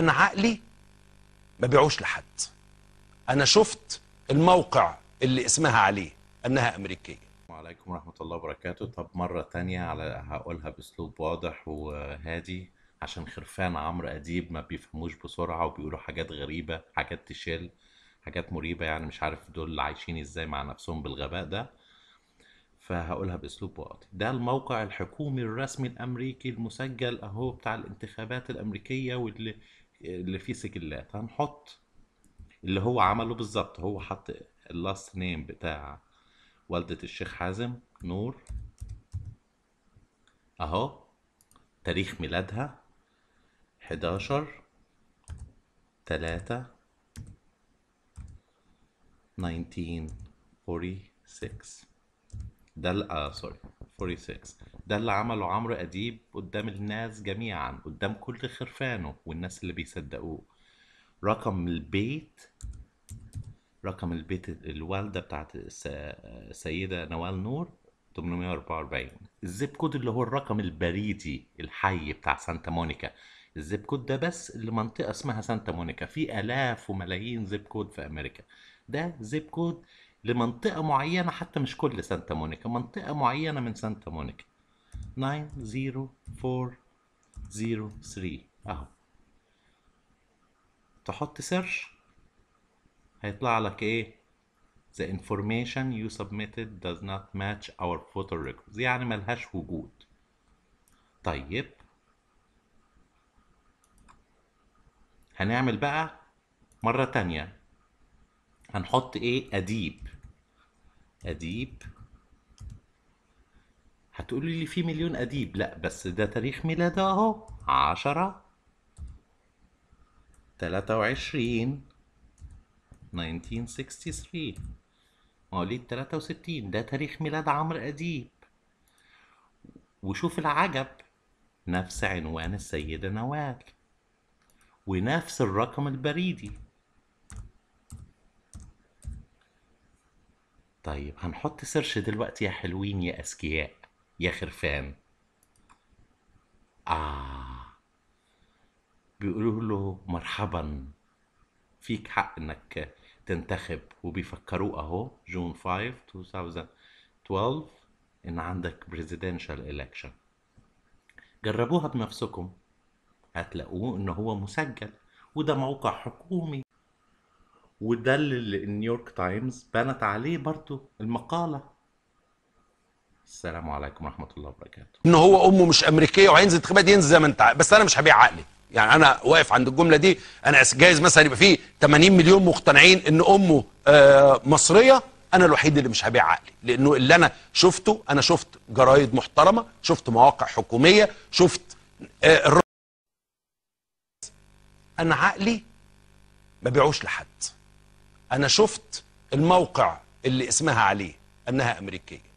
أنا عقلي ما بيعوش لحد أنا شفت الموقع اللي اسمها عليه أنها أمريكية عليكم ورحمة الله وبركاته طب مرة تانية على هقولها بأسلوب واضح وهادي عشان خرفان عمرو أديب ما بيفهموش بسرعة وبيقولوا حاجات غريبة حاجات تشيل حاجات مريبة يعني مش عارف دول عايشين ازاي مع نفسهم بالغباء ده فهقولها بأسلوب واضح ده الموقع الحكومي الرسمي الأمريكي المسجل أهو بتاع الانتخابات الأمريكية واللي اللي فيه سجلات هنحط اللي هو عمله بالظبط هو حط اللاست نيم بتاع والدة الشيخ حازم نور اهو تاريخ ميلادها 11 3 1946 ده اه سوري 46 ده اللي عمله عمرو أديب قدام الناس جميعا قدام كل خرفانه والناس اللي بيصدقوه رقم البيت رقم البيت الوالدة بتاعت السيدة نوال نور 844 الزيب كود اللي هو الرقم البريدي الحي بتاع سانتا مونيكا الزيب كود ده بس لمنطقة اسمها سانتا مونيكا في آلاف وملايين زيب كود في أمريكا ده زيب كود لمنطقة معينة حتى مش كل سانتا مونيكا منطقة معينة من سانتا مونيكا 90403 اهو تحط سيرش هيطلع لك ايه The information you submitted does not match our photo records يعني ملهاش وجود طيب هنعمل بقى مرة تانية هنحط ايه اديب اديب هتقولي لي في مليون أديب لا بس ده تاريخ ميلاده أهو عشرة تلاتة وعشرين 1963 مواليد 63 ده تاريخ ميلاد عمرو أديب وشوف العجب نفس عنوان السيدة نوال ونفس الرقم البريدي طيب هنحط سيرش دلوقتي يا حلوين يا أذكياء يا خرفان آه بيقولوا له مرحبا فيك حق انك تنتخب وبيفكروه اهو جون 5 2012 ان عندك بريزيدنشال الكشن جربوها بنفسكم هتلاقوه ان هو مسجل وده موقع حكومي وده اللي النيويورك تايمز بنت عليه برضو المقالة السلام عليكم ورحمه الله وبركاته ان هو امه مش امريكيه وهينزل انتخابات ينزل زي ما انت عارف بس انا مش هبيع عقلي يعني انا واقف عند الجمله دي انا جايز مثلا يبقى فيه 80 مليون مقتنعين ان امه آه، مصريه انا الوحيد اللي مش هبيع عقلي لانه اللي انا شفته انا شفت جرايد محترمه شفت مواقع حكوميه شفت آه، انا عقلي ما بيعوش لحد انا شفت الموقع اللي اسمها عليه انها امريكيه